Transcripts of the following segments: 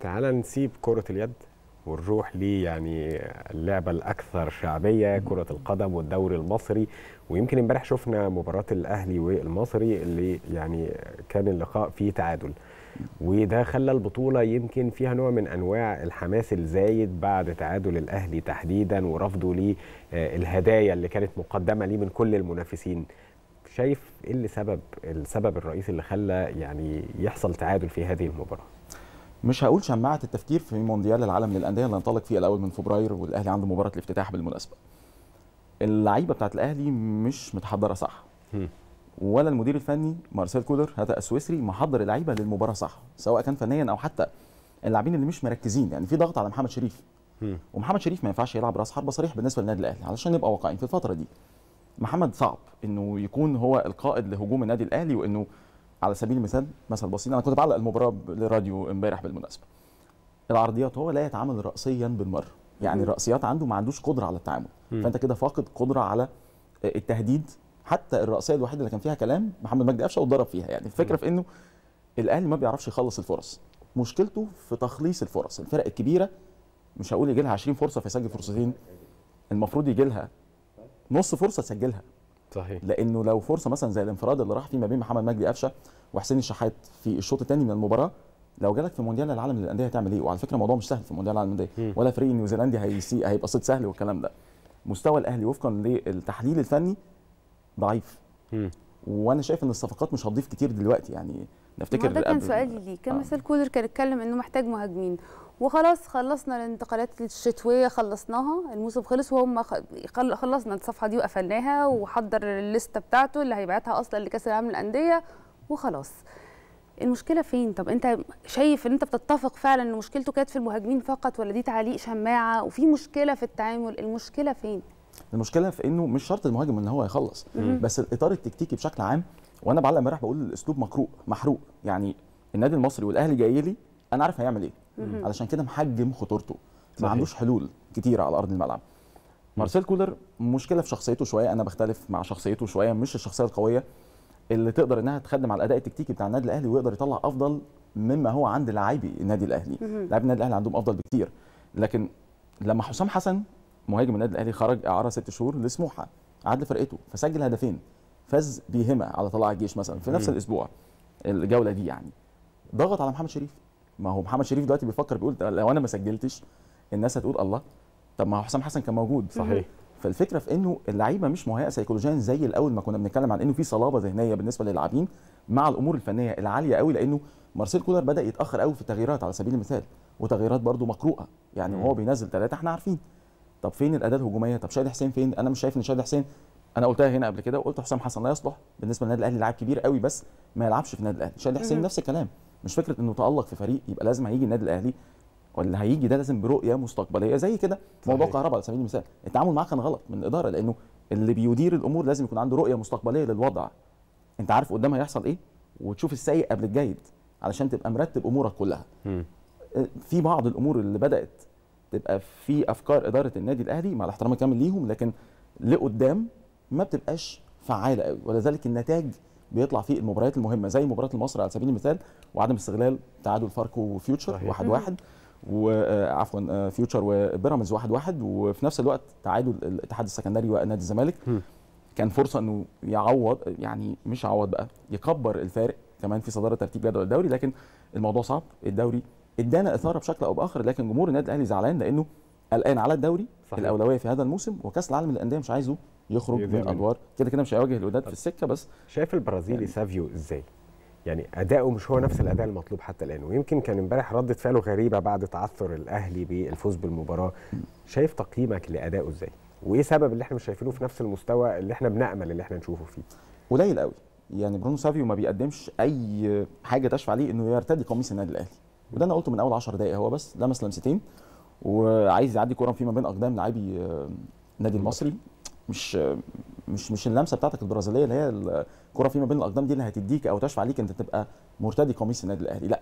تعال نسيب كرة اليد ونروح لي يعني اللعبة الأكثر شعبية كرة القدم والدوري المصري ويمكن امبارح شفنا مباراة الأهلي والمصري اللي يعني كان اللقاء فيه تعادل وده خلى البطولة يمكن فيها نوع من أنواع الحماس الزايد بعد تعادل الأهلي تحديدا ورفضه للهدايا آه، الهدايا اللي كانت مقدمة ليه من كل المنافسين شايف ايه اللي سبب السبب الرئيسي اللي خلى يعني يحصل تعادل في هذه المباراه مش هقول شماعه التفكير في مونديال العالم للانديه اللي هنطلق فيه الاول من فبراير والاهلي عنده مباراه الافتتاح بالمناسبه اللعيبه بتاعت الاهلي مش متحضره صح ولا المدير الفني مارسيل كولر هذا السويسري محضر اللعيبه للمباراه صح سواء كان فنيا او حتى اللاعبين اللي مش مركزين يعني في ضغط على محمد شريف ومحمد شريف ما ينفعش يلعب راس حربه صريح بالنسبه للنادي الاهلي علشان نبقى واقعيين في الفتره دي محمد صعب انه يكون هو القائد لهجوم النادي الاهلي وانه على سبيل المثال مثل بسيط انا كنت بعلق المباراه للراديو امبارح بالمناسبه العرضيات هو لا يتعامل راسيا بالمره يعني الراسيات عنده ما عندوش قدره على التعامل م. فانت كده فاقد قدره على آه، التهديد حتى الراسيه الوحيده اللي كان فيها كلام محمد مجدي قفشه واتضرب فيها يعني الفكره في انه الاهلي ما بيعرفش يخلص الفرص مشكلته في تخليص الفرص الفرق الكبيره مش هقول يجي لها 20 فرصه فيسجل فرصتين المفروض يجي لها نص فرصه تسجلها صحيح لانه لو فرصه مثلا زي الانفراد اللي راح فيه ما بين محمد مجدي قفشه وحسين الشحات في الشوط الثاني من المباراه لو جالك في مونديال العالم للانديه هتعمل ايه؟ وعلى فكره الموضوع مش سهل في مونديال العالم للانديه ولا فريق نيوزيلندي هيسي هيبقى صيد سهل والكلام ده. مستوى الاهلي وفقا للتحليل الفني ضعيف. وانا شايف ان الصفقات مش هتضيف كتير دلوقتي يعني نفتكر ده كان سؤالي ليه كان آه. كولر كان اتكلم انه محتاج مهاجمين وخلاص خلصنا الانتقالات الشتويه خلصناها الموسم خلص وهم خلصنا الصفحه دي وقفلناها وحضر الليسته بتاعته اللي هيبعتها اصلا لكاس العالم للانديه وخلاص المشكله فين طب انت شايف ان انت بتتفق فعلا ان مشكلته كانت في المهاجمين فقط ولا دي تعليق شماعه وفي مشكله في التعامل المشكله فين المشكله في انه مش شرط المهاجم ان هو يخلص بس الاطار التكتيكي بشكل عام وانا بعلق امبارح بقول الاسلوب مقروء محروق يعني النادي المصري والاهلي جاي لي انا عارف هيعمل ايه علشان كده محجم خطورته ما عندوش حلول كتيره على ارض الملعب مارسيل كولر مشكله في شخصيته شويه انا بختلف مع شخصيته شويه مش الشخصيه القويه اللي تقدر انها تخدم على الاداء التكتيكي بتاع النادي الاهلي ويقدر يطلع افضل مما هو عند لاعبي النادي الاهلي لاعبي النادي الاهلي عندهم افضل بكتير لكن لما حسام حسن مهاجم النادي الاهلي خرج اعاره ست شهور لسموحه عاد لفرقته فسجل هدفين فاز بيهما على طلائع الجيش مثلا في نفس الاسبوع الجوله دي يعني ضغط على محمد شريف ما هو محمد شريف دلوقتي بيفكر بيقول لو انا ما سجلتش الناس هتقول الله طب ما هو حسام حسن كان موجود صحيح فالفكره في انه اللعيبه مش مهيئه سيكولوجيا زي الاول ما كنا بنتكلم عن انه في صلابه ذهنيه بالنسبه للاعبين مع الامور الفنيه العاليه قوي لانه مارسيل كولر بدا يتاخر قوي في التغييرات على سبيل المثال وتغييرات برده مقروءه يعني وهو بينزل ثلاثه احنا عارفين طب فين الاداه الهجوميه طب شادي حسين فين انا مش شايف ان شادي حسين انا قلتها هنا قبل كده وقلت حسام حسن لا يصلح بالنسبه للنادي الاهلي لاعب كبير قوي بس ما يلعبش في النادي الاهلي شادي حسين نفس الكلام مش فكره انه تالق في فريق يبقى لازم هيجي النادي الاهلي واللي هيجي ده لازم برؤيه مستقبليه زي كده موضوع كهرباء على سبيل المثال التعامل معاه كان غلط من الاداره لانه اللي بيدير الامور لازم يكون عنده رؤيه مستقبليه للوضع انت عارف قدام هيحصل ايه وتشوف السيء قبل الجيد علشان تبقى مرتب امورك كلها آه، في بعض الامور اللي بدات تبقى في افكار اداره النادي الاهلي مع الاحترام الكامل ليهم لكن لقدام ما بتبقاش فعاله قوي ولذلك النتاج بيطلع فيه المباريات المهمه زي مباراه المصري على سبيل المثال وعدم استغلال تعادل فاركو وفيوتشر 1-1 واحد واحد وعفوا آه، آه، فيوتشر وبيراميدز 1-1 واحد واحد وفي نفس الوقت تعادل الاتحاد السكندري ونادي الزمالك كان فرصه انه يعوض يعني مش يعوض بقى يكبر الفارق كمان في صداره ترتيب جدول الدوري لكن الموضوع صعب الدوري ادانا اثاره بشكل او باخر لكن جمهور النادي الاهلي زعلان لانه الان على الدوري صحيح. الاولويه في هذا الموسم وكاس العالم للانديه مش عايزه يخرج من الادوار كده كده مش هيواجه الوداد في السكه بس شايف البرازيلي يعني سافيو ازاي؟ يعني اداؤه مش هو نفس الاداء المطلوب حتى الان ويمكن كان امبارح رده فعله غريبه بعد تعثر الاهلي بالفوز بالمباراه شايف تقييمك لادائه ازاي؟ وايه سبب اللي احنا مش شايفينه في نفس المستوى اللي احنا بنامل اللي احنا نشوفه فيه؟ قليل قوي يعني برونو سافيو ما بيقدمش اي حاجه تشفع ليه انه يرتدي قميص النادي الاهلي وده انا قلته من اول 10 دقائق هو بس لمس لمستين وعايز يعدي كوره فيما بين اقدام لاعبي النادي آه، المصري مش مش مش اللمسه بتاعتك البرازيليه اللي هي الكره فيما بين الاقدام دي اللي هتديك او تشفع ليك انت تبقى مرتدي قميص النادي الاهلي لا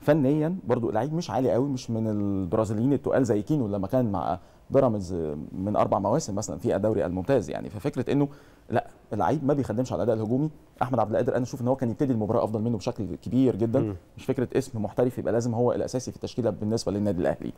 فنيا برضو لعيب مش عالي قوي مش من البرازيليين التقال زي كينو لما كان مع بيراميدز من اربع مواسم مثلا في الدوري الممتاز يعني ففكره انه لا اللعيب ما بيخدمش على الاداء الهجومي احمد عبد القادر انا اشوف ان هو كان يبتدي المباراه افضل منه بشكل كبير جدا م. مش فكره اسم محترف يبقى لازم هو الاساسي في التشكيله بالنسبه للنادي الاهلي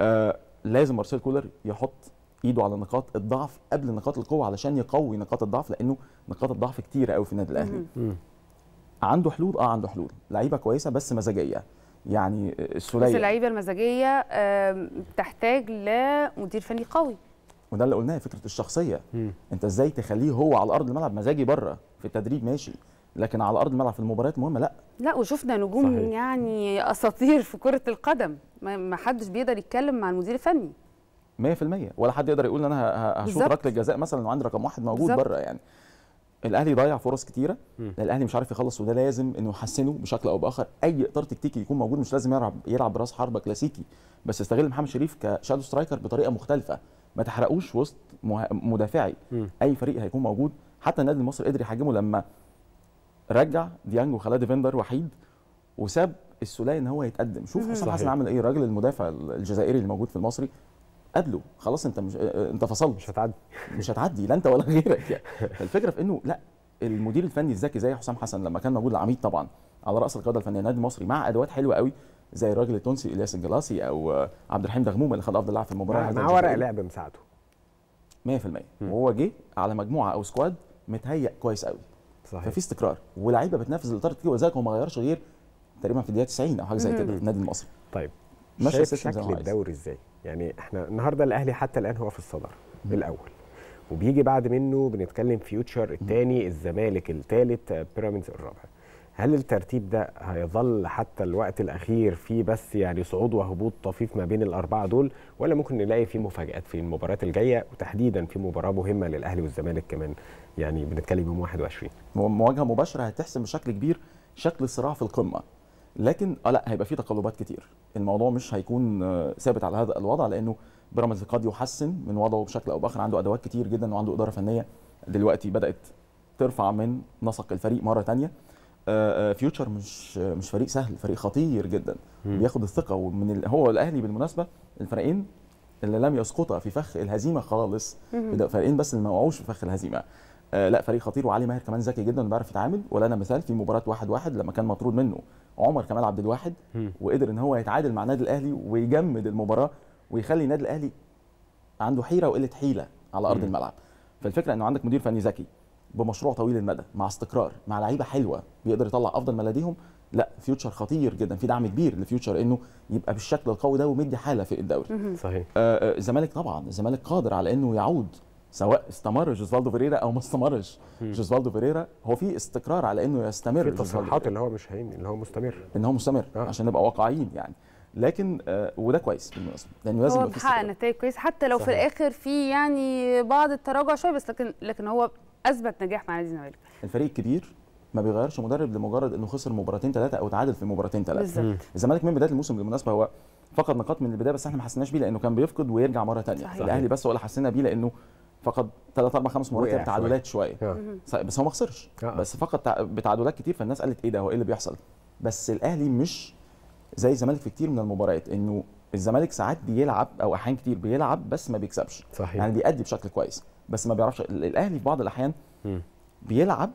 آه لازم مارسيل كولر يحط ايده على نقاط الضعف قبل نقاط القوه علشان يقوي نقاط الضعف لانه نقاط الضعف كتيره قوي في النادي الاهلي عنده حلول اه عنده حلول لعيبه كويسه بس مزاجيه يعني آه، السوليه بس اللعيبه المزاجيه تحتاج لمدير فني قوي وده اللي قلناه فكره الشخصيه مم. انت ازاي تخليه هو على ارض الملعب مزاجي بره في التدريب ماشي لكن على ارض الملعب في المباريات مهمه لا لا وشفنا نجوم صحيح. يعني اساطير في كره القدم ما حدش بيقدر يتكلم مع المدير الفني 100% ولا حد يقدر يقول ان انا هشوط ركله جزاء مثلا وعندي رقم واحد موجود بره يعني الاهلي ضيع فرص كتيره الاهلي مش عارف يخلص وده لازم انه يحسنه بشكل او باخر اي اطار تكتيكي يكون موجود مش لازم يلعب يلعب براس حربه كلاسيكي بس استغل محمد شريف كشادو سترايكر بطريقه مختلفه ما تحرقوش وسط مدافعي م. اي فريق هيكون موجود حتى النادي المصري قدر يحجمه لما رجع ديانج وخلاه ديفندر وحيد وساب السلاي ان هو يتقدم شوف حسام حسن عمل ايه الراجل المدافع الجزائري اللي موجود في المصري قبله خلاص انت مش آه، آه، انت فصلت مش هتعدي مش هتعدي لا انت ولا غيرك يعني فالفكره في انه لا المدير الفني الذكي زي حسام حسن لما كان موجود العميد طبعا على راس القياده الفنيه النادي المصري مع ادوات حلوه قوي زي الراجل التونسي الياس الجلاسي او عبد الرحيم دغموم اللي خد افضل لاعب في المباراه مع ورق لعب مساعده 100% وهو جه على مجموعه او سكواد متهيئ كويس قوي صحيح. ففي استقرار ولاعيبه بتنافس الاطار كتير وذلك هو ما غيرش غير تقريبا في الدقيقه 90 او حاجه زي كده النادي المصري طيب ماشي شايف شكل الدوري ازاي؟ يعني احنا النهارده الاهلي حتى الان هو في الصدر الاول وبيجي بعد منه بنتكلم فيوتشر الثاني الزمالك الثالث بيراميدز الرابع هل الترتيب ده هيظل حتى الوقت الاخير في بس يعني صعود وهبوط طفيف ما بين الاربعه دول ولا ممكن نلاقي في مفاجات في المباريات الجايه وتحديدا في مباراه مهمه للاهلي والزمالك كمان يعني بنتكلم يوم 21 مواجهه مباشره هتحسم بشكل كبير شكل الصراع في القمه لكن آه لا هيبقى في تقلبات كتير الموضوع مش هيكون آه، ثابت على هذا الوضع لانه بيراميدز قد يحسن من وضعه بشكل او باخر عنده ادوات كتير جدا وعنده اداره فنيه دلوقتي بدات ترفع من نسق الفريق مره ثانيه فيوتشر آه، آه، مش مش فريق سهل فريق خطير جدا بياخد الثقه ومن هو الاهلي بالمناسبه الفريقين اللي لم يسقطا في فخ الهزيمه خالص فريقين بس اللي ما وقعوش في فخ الهزيمه آه، لا فريق خطير وعلي ماهر كمان ذكي جدا بيعرف يتعامل ولا انا مثال في مباراه واحد واحد لما كان مطرود منه عمر كمال عبد الواحد وقدر ان هو يتعادل مع النادي الاهلي ويجمد المباراه ويخلي النادي الاهلي عنده حيره وقله حيله على ارض الملعب فالفكره انه عندك مدير فني ذكي بمشروع طويل المدى مع استقرار مع لعيبه حلوه بيقدر يطلع افضل ما لديهم لا فيوتشر خطير جدا في دعم كبير لفيوتشر انه يبقى بالشكل القوي ده ومدي حاله في الدوري صحيح آه، آه، الزمالك آه طبعا الزمالك قادر على انه يعود سواء استمر جوزفالدو فيريرا او ما استمرش جوزفالدو فيريرا هو في استقرار على انه يستمر في التصريحات اللي هو مش هين اللي هو مستمر ان هو مستمر آه. عشان نبقى واقعيين يعني لكن آه وده كويس بالمناسبه لانه لازم هو محقق نتائج كويسه حتى لو صحيح. في الاخر في يعني بعض التراجع شويه بس لكن لكن هو اثبت نجاح مع نادي الزمالك الفريق الكبير ما بيغيرش مدرب لمجرد انه خسر مباراتين ثلاثه او اتعادل في مباراتين ثلاثه الزمالك من بدايه الموسم بالمناسبه هو فقد نقاط من البدايه بس احنا ما حسيناش بيه لانه كان بيفقد ويرجع مره ثانيه الاهلي بس اللي حسينا بيه لانه فقد ثلاث اربع خمس مرات تعادلات شويه بس هو ما خسرش بس فقد بتعادلات كتير فالناس قالت ايه ده هو ايه اللي بيحصل بس الاهلي مش زي الزمالك في كتير من المباريات انه الزمالك ساعات بيلعب او احيان كتير بيلعب بس ما بيكسبش صحيح. يعني بيأدي بشكل كويس بس ما بيعرفش الاهلي في بعض الاحيان بيلعب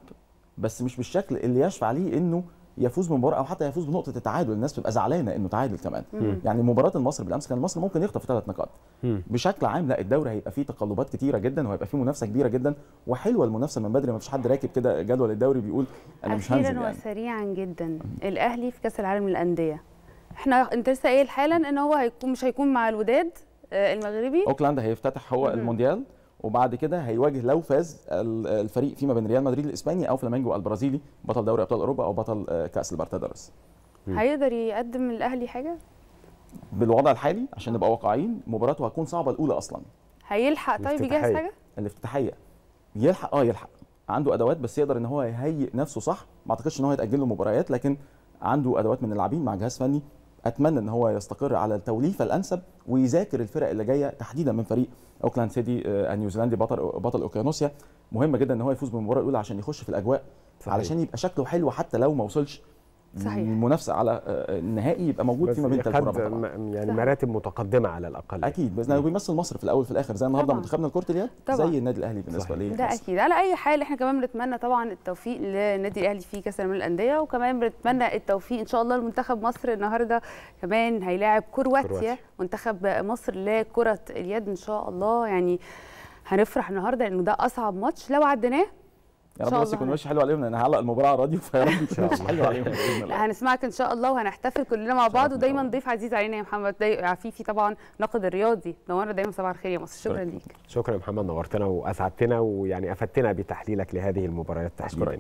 بس مش بالشكل اللي يشفع ليه انه يفوز بمباراه او حتى يفوز بنقطه التعادل الناس بتبقى زعلانه انه تعادل كمان مم. يعني مباراه مصر بالامس كان مصر ممكن يخطف ثلاث نقاط بشكل عام لا الدوري هيبقى فيه تقلبات كتيره جدا وهيبقى فيه منافسه كبيره جدا وحلوه المنافسه من بدري ما فيش حد راكب كده جدول الدوري بيقول انا مش هنزل يعني. وسريعا جدا الاهلي في كاس العالم للانديه احنا انت لسه قايل حالا ان هو هيكون مش هيكون مع الوداد آه، المغربي اوكلاند هيفتتح هو المونديال وبعد كده هيواجه لو فاز الفريق فيما بين ريال مدريد الاسباني او فلامينجو البرازيلي بطل دوري ابطال اوروبا او بطل آه، كاس البرتادرس هيقدر يقدم الاهلي حاجه بالوضع الحالي عشان نبقى واقعيين مباراته هتكون صعبه الاولى اصلا هيلحق طيب يجهز حاجه الافتتاحيه يلحق اه يلحق عنده ادوات بس يقدر ان هو يهيئ نفسه صح ما اعتقدش ان هو يتاجل له مباريات لكن عنده ادوات من اللاعبين مع جهاز فني اتمنى ان هو يستقر على التوليفه الانسب ويذاكر الفرق اللي جايه تحديدا من فريق اوكلاند سيتي آه، النيوزيلندي بطل بطل اوكيانوسيا مهم جدا ان هو يفوز بالمباراه الاولى عشان يخش في الاجواء صحيح. علشان يبقى شكله حلو حتى لو ما وصلش صحيح. المنافسه على النهائي آه، يبقى موجود فيما بين ثلاث يعني مراتب متقدمه على الاقل اكيد بس الله بيمثل مصر في الاول وفي الاخر زي النهارده منتخبنا لكره اليد زي النادي الاهلي بالنسبه لي ده اكيد على اي حال احنا كمان بنتمنى طبعا التوفيق للنادي الاهلي في كاس العالم للانديه وكمان بنتمنى التوفيق ان شاء الله لمنتخب مصر النهارده كمان هيلاعب كرواتيا, كرواتيا. منتخب مصر لكره اليد ان شاء الله يعني هنفرح النهارده لانه ده اصعب ماتش لو عديناه يا رب بس يكون ماشي حلو عليهم لان هعلق المباراه على الراديو فيا رب شاء ماشي حلو عليهم باذن الله هنسمعك ان شاء الله وهنحتفل كلنا مع بعض ودايما ضيف عزيز علينا يا محمد عفيفي طبعا ناقد الرياضي نورنا دايما صباح الخير يا مصر شكرا ليك شكرا يا محمد نورتنا واسعدتنا ويعني افدتنا بتحليلك لهذه المباريات تحديدا